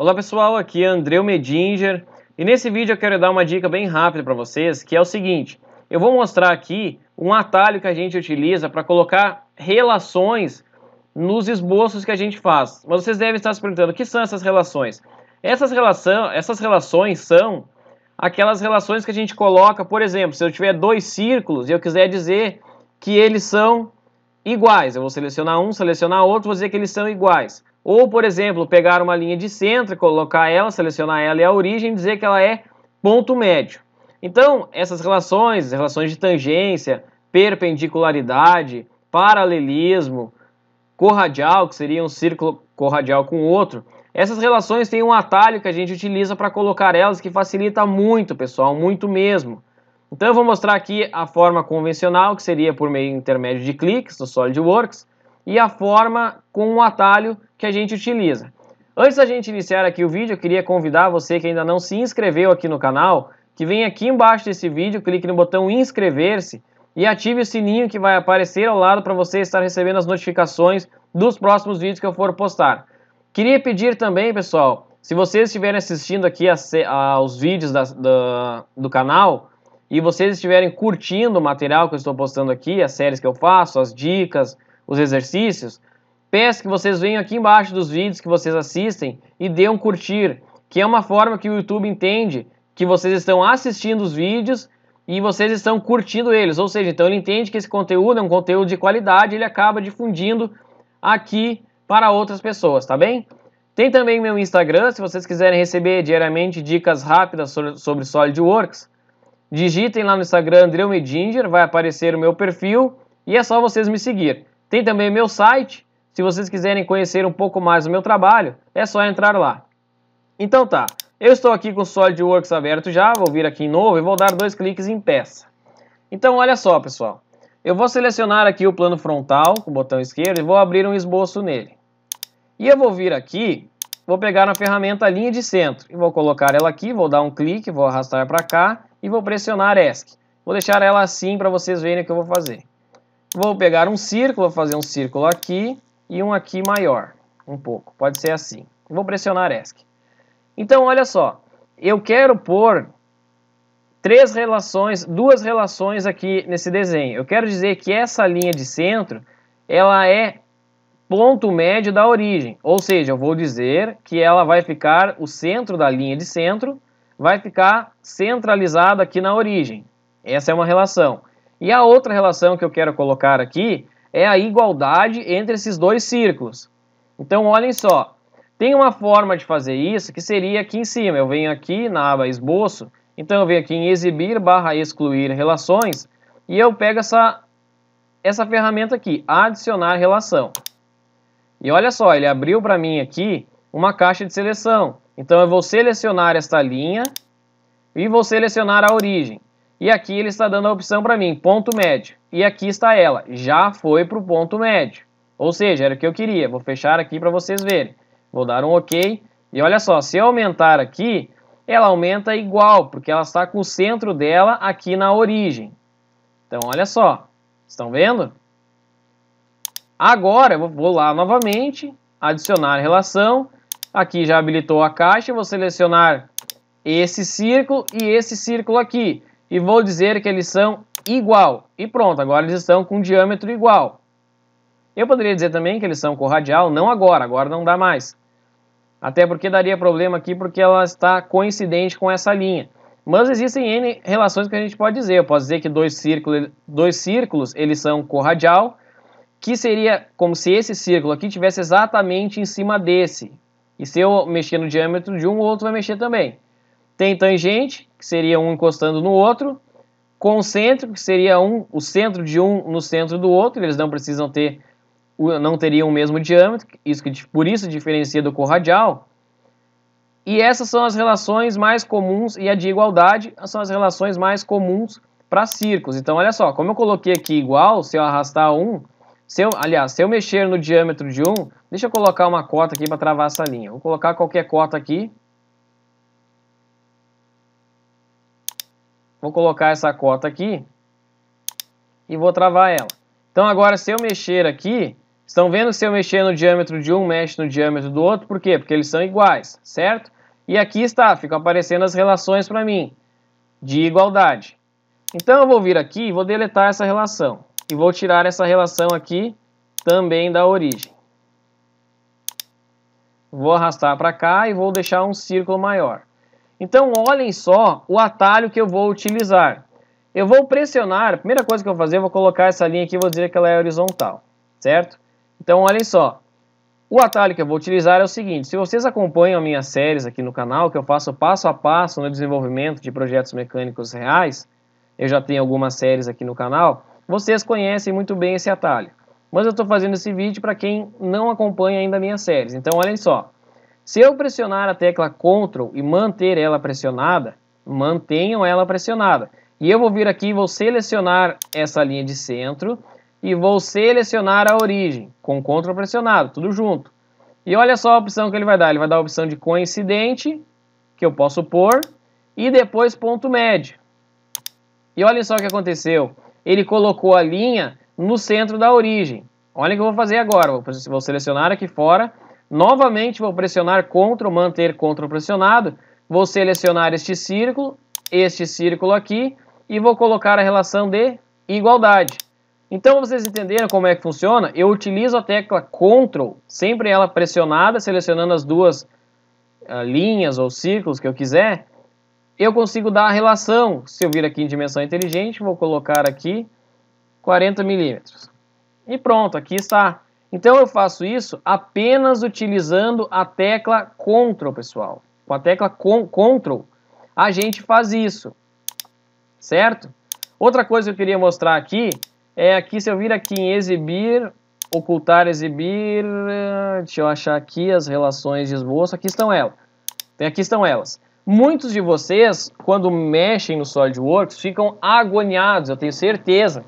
Olá pessoal, aqui é Andreu Medinger e nesse vídeo eu quero dar uma dica bem rápida para vocês que é o seguinte, eu vou mostrar aqui um atalho que a gente utiliza para colocar relações nos esboços que a gente faz. Mas vocês devem estar se perguntando, o que são essas relações? Essas, relação, essas relações são aquelas relações que a gente coloca, por exemplo, se eu tiver dois círculos e eu quiser dizer que eles são iguais, eu vou selecionar um, selecionar outro, vou dizer que eles são iguais. Ou, por exemplo, pegar uma linha de centro, colocar ela, selecionar ela e a origem dizer que ela é ponto médio. Então, essas relações, relações de tangência, perpendicularidade, paralelismo, corradial, que seria um círculo corradial com outro, essas relações têm um atalho que a gente utiliza para colocar elas que facilita muito, pessoal, muito mesmo. Então eu vou mostrar aqui a forma convencional, que seria por meio intermédio de cliques no SolidWorks e a forma com o atalho que a gente utiliza. Antes da gente iniciar aqui o vídeo, eu queria convidar você que ainda não se inscreveu aqui no canal, que venha aqui embaixo desse vídeo, clique no botão inscrever-se e ative o sininho que vai aparecer ao lado para você estar recebendo as notificações dos próximos vídeos que eu for postar. Queria pedir também, pessoal, se vocês estiverem assistindo aqui aos vídeos da, da, do canal e vocês estiverem curtindo o material que eu estou postando aqui, as séries que eu faço, as dicas, os exercícios, peço que vocês venham aqui embaixo dos vídeos que vocês assistem e dê um curtir, que é uma forma que o YouTube entende que vocês estão assistindo os vídeos e vocês estão curtindo eles, ou seja, então ele entende que esse conteúdo é um conteúdo de qualidade, ele acaba difundindo aqui para outras pessoas, tá bem? Tem também meu Instagram, se vocês quiserem receber diariamente dicas rápidas sobre SolidWorks, digitem lá no Instagram Andreu Medinger, vai aparecer o meu perfil e é só vocês me seguir. Tem também meu site. Se vocês quiserem conhecer um pouco mais do meu trabalho, é só entrar lá. Então tá, eu estou aqui com o SolidWorks aberto já, vou vir aqui em novo e vou dar dois cliques em peça. Então olha só pessoal, eu vou selecionar aqui o plano frontal com o botão esquerdo e vou abrir um esboço nele. E eu vou vir aqui, vou pegar na ferramenta linha de centro e vou colocar ela aqui, vou dar um clique, vou arrastar para cá e vou pressionar ESC. Vou deixar ela assim para vocês verem o que eu vou fazer. Vou pegar um círculo, vou fazer um círculo aqui e um aqui maior, um pouco. Pode ser assim. Vou pressionar ESC. Então, olha só. Eu quero pôr três relações, duas relações aqui nesse desenho. Eu quero dizer que essa linha de centro, ela é ponto médio da origem. Ou seja, eu vou dizer que ela vai ficar, o centro da linha de centro, vai ficar centralizado aqui na origem. Essa é uma relação. E a outra relação que eu quero colocar aqui é a igualdade entre esses dois círculos. Então, olhem só, tem uma forma de fazer isso que seria aqui em cima. Eu venho aqui na aba esboço, então eu venho aqui em exibir barra excluir relações e eu pego essa, essa ferramenta aqui, adicionar relação. E olha só, ele abriu para mim aqui uma caixa de seleção. Então eu vou selecionar esta linha e vou selecionar a origem. E aqui ele está dando a opção para mim, ponto médio. E aqui está ela, já foi para o ponto médio. Ou seja, era o que eu queria. Vou fechar aqui para vocês verem. Vou dar um OK. E olha só, se eu aumentar aqui, ela aumenta igual, porque ela está com o centro dela aqui na origem. Então, olha só. Estão vendo? Agora, eu vou lá novamente, adicionar relação. Aqui já habilitou a caixa, vou selecionar esse círculo e esse círculo aqui e vou dizer que eles são igual. E pronto, agora eles estão com um diâmetro igual. Eu poderia dizer também que eles são corradial, não agora, agora não dá mais. Até porque daria problema aqui porque ela está coincidente com essa linha. Mas existem N relações que a gente pode dizer. Eu posso dizer que dois círculos, dois círculos eles são corradial, que seria como se esse círculo aqui tivesse exatamente em cima desse. E se eu mexer no diâmetro de um, o outro vai mexer também. Tem tangente, que seria um encostando no outro, concêntrico, que seria um, o centro de um no centro do outro, eles não precisam ter, não teriam o mesmo diâmetro, isso que, por isso diferencia do corradial. E essas são as relações mais comuns, e a de igualdade são as relações mais comuns para círculos. Então, olha só, como eu coloquei aqui igual, se eu arrastar um, se eu, aliás, se eu mexer no diâmetro de um, deixa eu colocar uma cota aqui para travar essa linha. Vou colocar qualquer cota aqui, Vou colocar essa cota aqui e vou travar ela. Então agora se eu mexer aqui, estão vendo se eu mexer no diâmetro de um, mexe no diâmetro do outro, por quê? Porque eles são iguais, certo? E aqui está, ficam aparecendo as relações para mim de igualdade. Então eu vou vir aqui e vou deletar essa relação. E vou tirar essa relação aqui também da origem. Vou arrastar para cá e vou deixar um círculo maior. Então, olhem só o atalho que eu vou utilizar. Eu vou pressionar, a primeira coisa que eu vou fazer, eu vou colocar essa linha aqui, vou dizer que ela é horizontal, certo? Então, olhem só. O atalho que eu vou utilizar é o seguinte, se vocês acompanham minhas séries aqui no canal, que eu faço passo a passo no desenvolvimento de projetos mecânicos reais, eu já tenho algumas séries aqui no canal, vocês conhecem muito bem esse atalho. Mas eu estou fazendo esse vídeo para quem não acompanha ainda minhas séries. Então, olhem só. Se eu pressionar a tecla Ctrl e manter ela pressionada, mantenham ela pressionada. E eu vou vir aqui e vou selecionar essa linha de centro e vou selecionar a origem com Ctrl pressionado, tudo junto. E olha só a opção que ele vai dar, ele vai dar a opção de coincidente, que eu posso pôr, e depois ponto médio. E olha só o que aconteceu, ele colocou a linha no centro da origem. Olha o que eu vou fazer agora, vou selecionar aqui fora Novamente vou pressionar contra ou manter contra pressionado. Vou selecionar este círculo, este círculo aqui e vou colocar a relação de igualdade. Então vocês entenderam como é que funciona? Eu utilizo a tecla CTRL, sempre ela pressionada, selecionando as duas uh, linhas ou círculos que eu quiser. Eu consigo dar a relação, se eu vir aqui em dimensão inteligente, vou colocar aqui 40 milímetros. E pronto, aqui está. Então eu faço isso apenas utilizando a tecla Ctrl, pessoal. Com a tecla Ctrl, a gente faz isso, certo? Outra coisa que eu queria mostrar aqui é aqui, se eu vir aqui em exibir, ocultar, exibir, eh, deixa eu achar aqui as relações de esboço, aqui estão elas. Aqui estão elas. Muitos de vocês, quando mexem no SolidWorks, ficam agoniados, eu tenho certeza,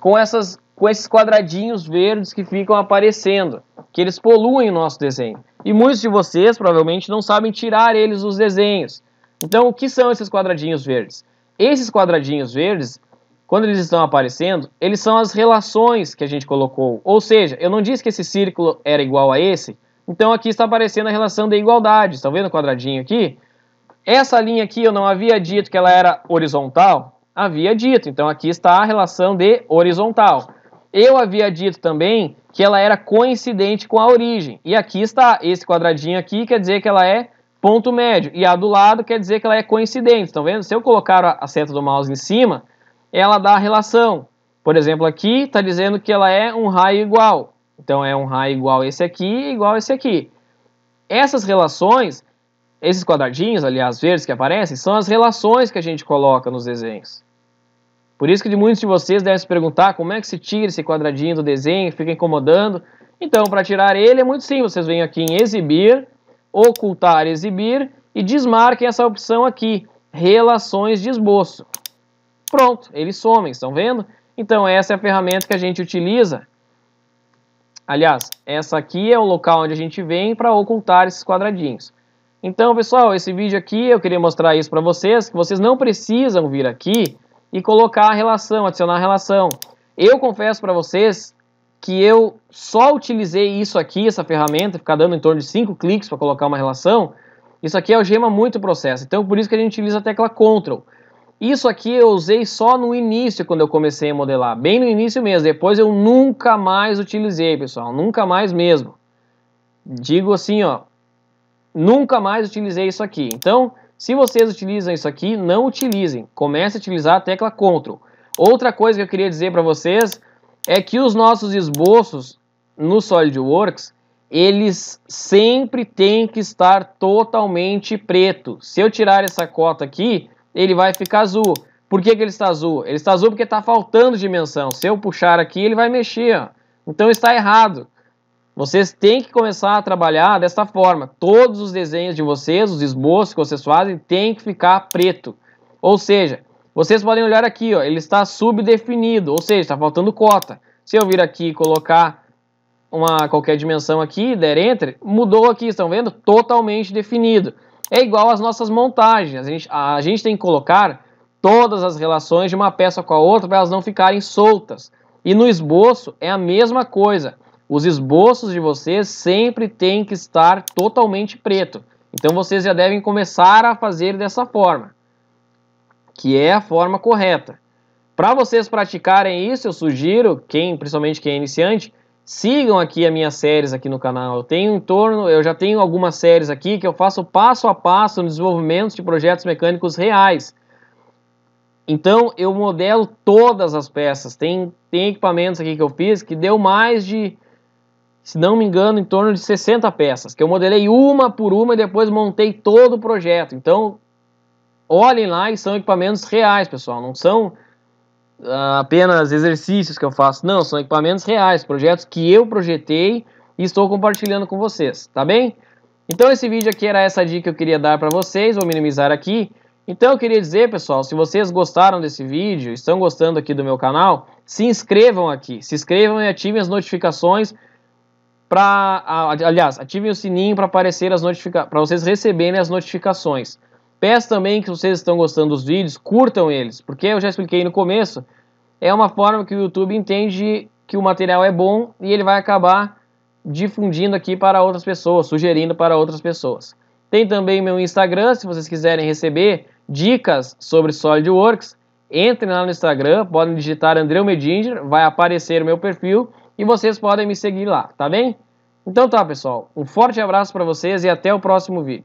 com essas com esses quadradinhos verdes que ficam aparecendo, que eles poluem o nosso desenho. E muitos de vocês provavelmente não sabem tirar eles dos desenhos. Então, o que são esses quadradinhos verdes? Esses quadradinhos verdes, quando eles estão aparecendo, eles são as relações que a gente colocou. Ou seja, eu não disse que esse círculo era igual a esse, então aqui está aparecendo a relação da igualdade. Estão vendo o quadradinho aqui? Essa linha aqui eu não havia dito que ela era horizontal? Havia dito, então aqui está a relação de horizontal. Eu havia dito também que ela era coincidente com a origem. E aqui está, esse quadradinho aqui quer dizer que ela é ponto médio. E a do lado quer dizer que ela é coincidente. Estão vendo? Se eu colocar a seta do mouse em cima, ela dá a relação. Por exemplo, aqui está dizendo que ela é um raio igual. Então é um raio igual esse aqui, igual esse aqui. Essas relações, esses quadradinhos, aliás, verdes que aparecem, são as relações que a gente coloca nos desenhos. Por isso que de muitos de vocês devem se perguntar como é que se tira esse quadradinho do desenho, fica incomodando. Então, para tirar ele é muito simples, vocês vêm aqui em exibir, ocultar, exibir e desmarquem essa opção aqui, relações de esboço. Pronto, eles somem, estão vendo? Então, essa é a ferramenta que a gente utiliza. Aliás, essa aqui é o local onde a gente vem para ocultar esses quadradinhos. Então, pessoal, esse vídeo aqui, eu queria mostrar isso para vocês, que vocês não precisam vir aqui e colocar a relação, adicionar a relação. Eu confesso para vocês que eu só utilizei isso aqui, essa ferramenta, ficar dando em torno de 5 cliques para colocar uma relação, isso aqui algema muito o processo, então por isso que a gente utiliza a tecla CTRL. Isso aqui eu usei só no início, quando eu comecei a modelar, bem no início mesmo, depois eu nunca mais utilizei, pessoal, nunca mais mesmo. Digo assim, ó, nunca mais utilizei isso aqui. Então, se vocês utilizam isso aqui, não utilizem. Comece a utilizar a tecla Ctrl. Outra coisa que eu queria dizer para vocês é que os nossos esboços no SolidWorks, eles sempre têm que estar totalmente preto. Se eu tirar essa cota aqui, ele vai ficar azul. Por que, que ele está azul? Ele está azul porque está faltando dimensão. Se eu puxar aqui, ele vai mexer. Ó. Então está errado. Vocês têm que começar a trabalhar desta forma. Todos os desenhos de vocês, os esboços que vocês fazem, têm que ficar preto. Ou seja, vocês podem olhar aqui, ó, ele está subdefinido, ou seja, está faltando cota. Se eu vir aqui e colocar uma qualquer dimensão aqui, der Enter, mudou aqui, estão vendo? Totalmente definido. É igual às nossas montagens. A gente, a gente tem que colocar todas as relações de uma peça com a outra para elas não ficarem soltas. E no esboço é a mesma coisa os esboços de vocês sempre têm que estar totalmente preto. Então vocês já devem começar a fazer dessa forma, que é a forma correta. Para vocês praticarem isso, eu sugiro, quem, principalmente quem é iniciante, sigam aqui as minhas séries aqui no canal. Eu tenho em torno, eu já tenho algumas séries aqui que eu faço passo a passo no desenvolvimento de projetos mecânicos reais. Então eu modelo todas as peças. Tem, tem equipamentos aqui que eu fiz que deu mais de se não me engano, em torno de 60 peças, que eu modelei uma por uma e depois montei todo o projeto. Então, olhem lá e são equipamentos reais, pessoal, não são uh, apenas exercícios que eu faço, não, são equipamentos reais, projetos que eu projetei e estou compartilhando com vocês, tá bem? Então esse vídeo aqui era essa dica que eu queria dar para vocês, vou minimizar aqui. Então eu queria dizer, pessoal, se vocês gostaram desse vídeo, estão gostando aqui do meu canal, se inscrevam aqui, se inscrevam e ativem as notificações para aliás, ativem o sininho para aparecer as notificações, para vocês receberem as notificações. Peço também que vocês estão gostando dos vídeos, curtam eles, porque eu já expliquei no começo, é uma forma que o YouTube entende que o material é bom e ele vai acabar difundindo aqui para outras pessoas, sugerindo para outras pessoas. Tem também meu Instagram, se vocês quiserem receber dicas sobre SolidWorks, entrem lá no Instagram, podem digitar Andreu Medinger, vai aparecer o meu perfil e vocês podem me seguir lá, tá bem? Então tá, pessoal. Um forte abraço para vocês e até o próximo vídeo.